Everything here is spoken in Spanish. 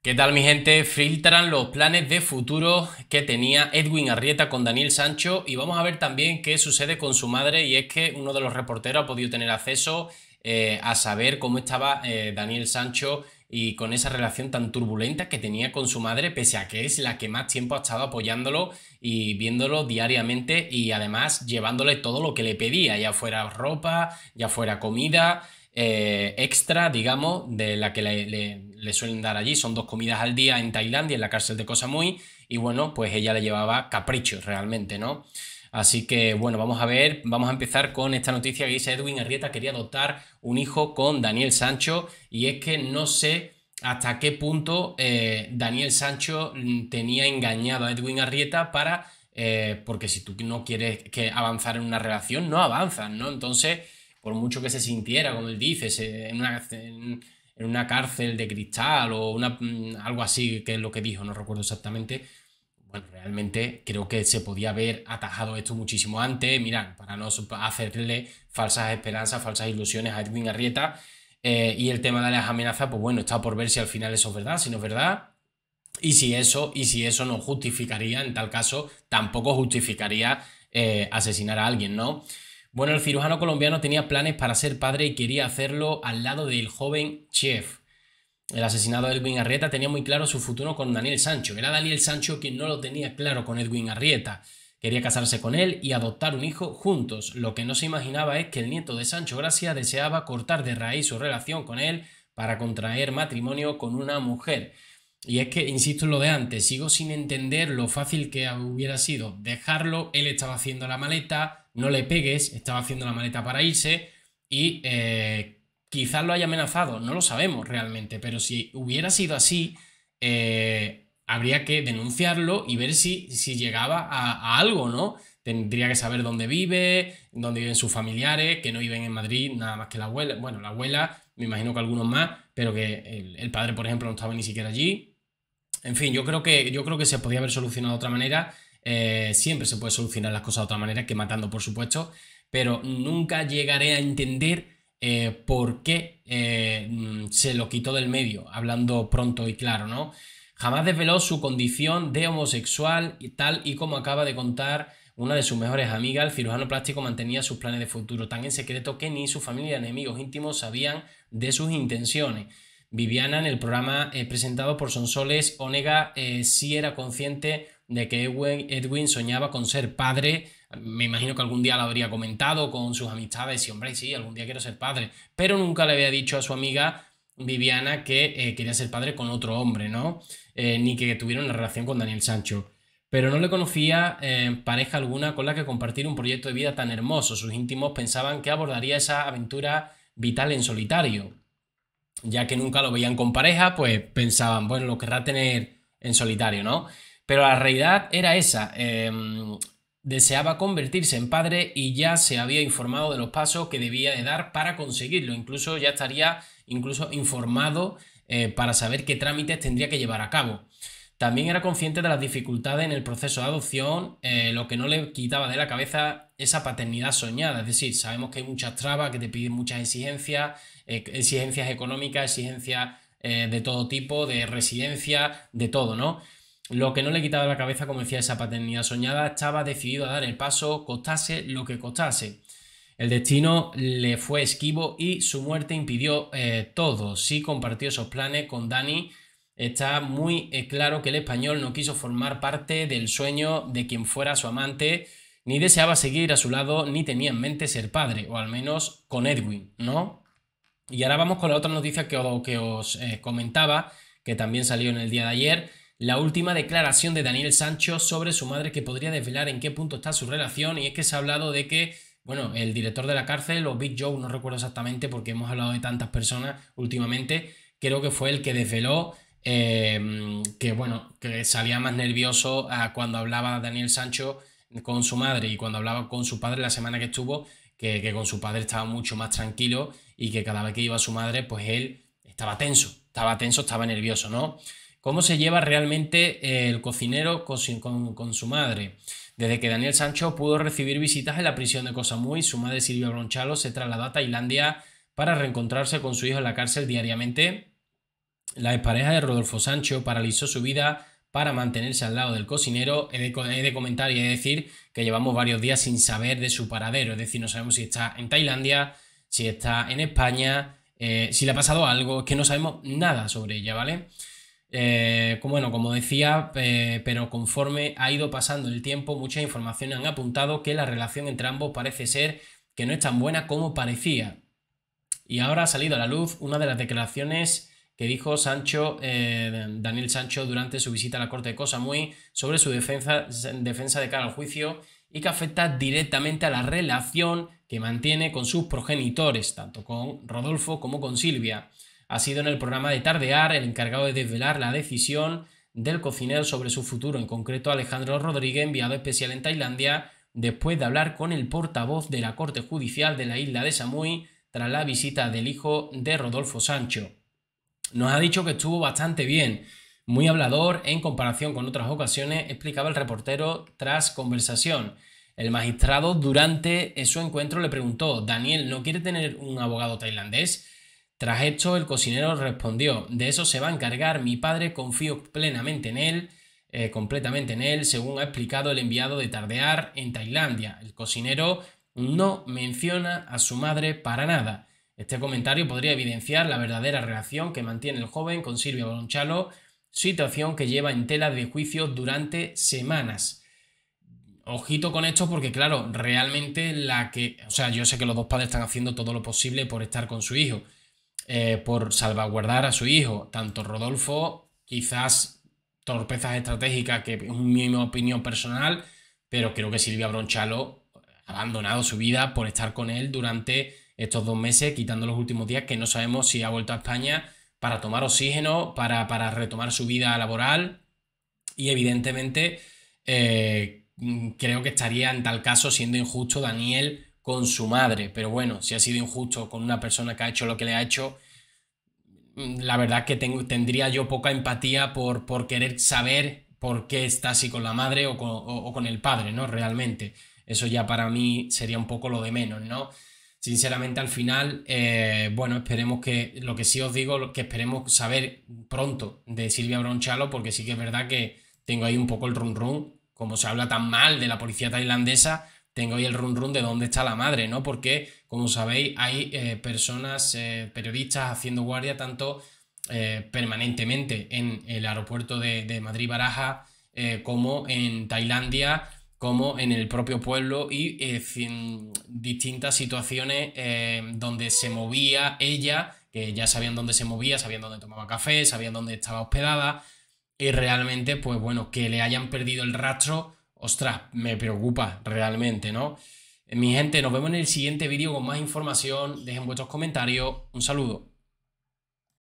¿Qué tal mi gente? Filtran los planes de futuro que tenía Edwin Arrieta con Daniel Sancho y vamos a ver también qué sucede con su madre y es que uno de los reporteros ha podido tener acceso eh, a saber cómo estaba eh, Daniel Sancho y con esa relación tan turbulenta que tenía con su madre, pese a que es la que más tiempo ha estado apoyándolo y viéndolo diariamente y además llevándole todo lo que le pedía, ya fuera ropa, ya fuera comida eh, extra, digamos, de la que le le suelen dar allí, son dos comidas al día en Tailandia, en la cárcel de Koh Samui, y bueno, pues ella le llevaba caprichos realmente, ¿no? Así que bueno, vamos a ver, vamos a empezar con esta noticia que dice Edwin Arrieta quería adoptar un hijo con Daniel Sancho y es que no sé hasta qué punto eh, Daniel Sancho mm, tenía engañado a Edwin Arrieta para, eh, porque si tú no quieres que avanzar en una relación, no avanzas, ¿no? Entonces, por mucho que se sintiera, como él dice, en una en una cárcel de cristal o una, mm, algo así, que es lo que dijo, no recuerdo exactamente. Bueno, realmente creo que se podía haber atajado esto muchísimo antes, mirad, para no hacerle falsas esperanzas, falsas ilusiones a Edwin Arrieta. Eh, y el tema de las amenazas, pues bueno, está por ver si al final eso es verdad, si no es verdad, y si eso, y si eso no justificaría, en tal caso, tampoco justificaría eh, asesinar a alguien, ¿no? Bueno, el cirujano colombiano tenía planes para ser padre y quería hacerlo al lado del joven Chef. El asesinado Edwin Arrieta tenía muy claro su futuro con Daniel Sancho. Era Daniel Sancho quien no lo tenía claro con Edwin Arrieta. Quería casarse con él y adoptar un hijo juntos. Lo que no se imaginaba es que el nieto de Sancho Gracia deseaba cortar de raíz su relación con él para contraer matrimonio con una mujer. Y es que, insisto en lo de antes, sigo sin entender lo fácil que hubiera sido dejarlo. Él estaba haciendo la maleta, no le pegues, estaba haciendo la maleta para irse y eh, quizás lo haya amenazado, no lo sabemos realmente, pero si hubiera sido así, eh, habría que denunciarlo y ver si, si llegaba a, algo, ¿no? Tendría que saber dónde vive, dónde viven sus familiares, que no viven en Madrid, nada más que la abuela, bueno, la abuela, me imagino que algunos más, pero que el, padre, por ejemplo, no estaba ni siquiera allí. En fin, yo creo que, yo creo que se podía haber solucionado de otra manera eh, siempre se puede solucionar las cosas de otra manera que matando, por supuesto, pero nunca llegaré a entender eh, por qué eh, mm, se lo quitó del medio, hablando pronto y claro, ¿no? Jamás desveló su condición de homosexual y tal y como acaba de contar una de sus mejores amigas, el cirujano plástico mantenía sus planes de futuro tan en secreto que ni su familia ni enemigos íntimos sabían de sus intenciones. Viviana, en el programa presentado por Sonsoles Onega, eh, sí era consciente de que Edwin soñaba con ser padre. Me imagino que algún día lo habría comentado con sus amistades y hombre, sí, algún día quiero ser padre. Pero nunca le había dicho a su amiga Viviana que eh, quería ser padre con otro hombre, ¿no? Eh, ni que tuviera una relación con Daniel Sancho. Pero no le conocía eh, pareja alguna con la que compartir un proyecto de vida tan hermoso. Sus íntimos pensaban que abordaría esa aventura vital en solitario. Ya que nunca lo veían con pareja, pues pensaban, bueno, lo querrá tener en solitario, ¿no? Pero la realidad era esa. Em, deseaba convertirse en padre y ya se había informado de los pasos que debía de dar para conseguirlo. Incluso ya estaría incluso informado eh, para saber qué trámites tendría que llevar a cabo. También era consciente de las dificultades en el proceso de adopción, eh, lo que no le quitaba de la cabeza esa paternidad soñada. Es decir, sabemos que hay muchas trabas, que te piden muchas exigencias, eh, exigencias económicas, exigencias de todo tipo, de residencia, de todo, ¿no? Lo que no le quitaba la cabeza, como decía, esa paternidad soñada, estaba decidido a dar el paso, costase lo que costase. El destino le fue esquivo y su muerte impidió eh, todo. si compartió esos planes con Dani. Está muy eh, claro que el español no quiso formar parte del sueño de quien fuera su amante, ni deseaba seguir a su lado, ni tenía en mente ser padre, o al menos con Edwin, ¿no? Y ahora vamos con la otra noticia que, os, que os eh, comentaba, que también salió en el día de ayer la última declaración de Daniel Sancho sobre su madre que podría desvelar en qué punto está su relación y es que se ha hablado de que, bueno, el director de la cárcel o Big Joe, no recuerdo exactamente porque hemos hablado de tantas personas últimamente, creo que fue el que desveló eh, que, bueno, que salía más nervioso cuando hablaba Daniel Sancho con su madre y cuando hablaba con su padre la semana que estuvo, que, que con su padre estaba mucho más tranquilo y que cada vez que iba a su madre, pues él estaba tenso, estaba tenso, estaba nervioso, ¿no? cómo se lleva realmente eh, el cocinero con, su madre. Desde que Daniel Sancho pudo recibir visitas en la prisión de Cosamuy, su madre Silvia Bronchalo se trasladó a Tailandia para reencontrarse con su hijo en la cárcel diariamente. La expareja de Rodolfo Sancho paralizó su vida para mantenerse al lado del cocinero. He de, comentar y he de decir que llevamos varios días sin saber de su paradero, es decir, no sabemos si está en Tailandia, si está en España, eh, si le ha pasado algo, es que no sabemos nada sobre ella, ¿vale? Eh, como, bueno, como decía, eh, pero conforme ha ido pasando el tiempo, muchas informaciones han apuntado que la relación entre ambos parece ser que no es tan buena como parecía. Y ahora ha salido a la luz una de las declaraciones que dijo Sancho, eh, Daniel Sancho durante su visita a la Corte de muy sobre su defensa, defensa de cara al juicio y que afecta directamente a la relación que mantiene con sus progenitores, tanto con Rodolfo como con Silvia ha sido en el programa de Tardear el encargado de desvelar la decisión del cocinero sobre su futuro, en concreto Alejandro Rodríguez, enviado especial en Tailandia, después de hablar con el portavoz de la Corte Judicial de la isla de Samui tras la visita del hijo de Rodolfo Sancho. Nos ha dicho que estuvo bastante bien, muy hablador en comparación con otras ocasiones, explicaba el reportero tras conversación. El magistrado durante su encuentro le preguntó, Daniel, ¿no quiere tener un abogado tailandés? Tras esto, el cocinero respondió, de eso se va a encargar mi padre, confío plenamente en él, eh, completamente en él, según ha explicado el enviado de Tardear en Tailandia. El cocinero no menciona a su madre para nada. Este comentario podría evidenciar la verdadera relación que mantiene el joven con Silvia Bonchalo, situación que lleva en tela de juicio durante semanas. Ojito con esto porque, claro, realmente la que... O sea, yo sé que los dos padres están haciendo todo lo posible por estar con su hijo, eh, por salvaguardar a su hijo. Tanto Rodolfo, quizás torpezas estratégicas, que es mi opinión personal, pero creo que Silvia Bronchalo ha abandonado su vida por estar con él durante estos dos meses, quitando los últimos días que no sabemos si ha vuelto a España para tomar oxígeno, para, retomar su vida laboral y evidentemente eh, creo que estaría en tal caso siendo injusto Daniel con su madre. Pero bueno, si ha sido injusto con una persona que ha hecho lo que le ha hecho, mm, la verdad que tengo, tendría yo poca empatía por, por querer saber por qué está así con la madre o con, el padre, ¿no? Realmente. Eso ya para mí sería un poco lo de menos, ¿no? Sinceramente, al final, eh, bueno, esperemos que, lo que sí os digo, que esperemos saber pronto de Silvia Bronchalo, porque sí que es verdad que tengo ahí un poco el run run, como se habla tan mal de la policía tailandesa, tengo ahí el run run de dónde está la madre, ¿no? Porque, como sabéis, hay eh, personas, eh, periodistas haciendo guardia tanto eh, permanentemente en el aeropuerto de, de Madrid Baraja como en Tailandia, como en el propio pueblo y en distintas situaciones donde se movía ella, que ya sabían dónde se movía, sabían dónde tomaba café, sabían dónde estaba hospedada y realmente, pues bueno, que le hayan perdido el rastro ostras, me preocupa realmente, ¿no? Mi gente, nos vemos en el siguiente vídeo con más información. Dejen vuestros comentarios. Un saludo.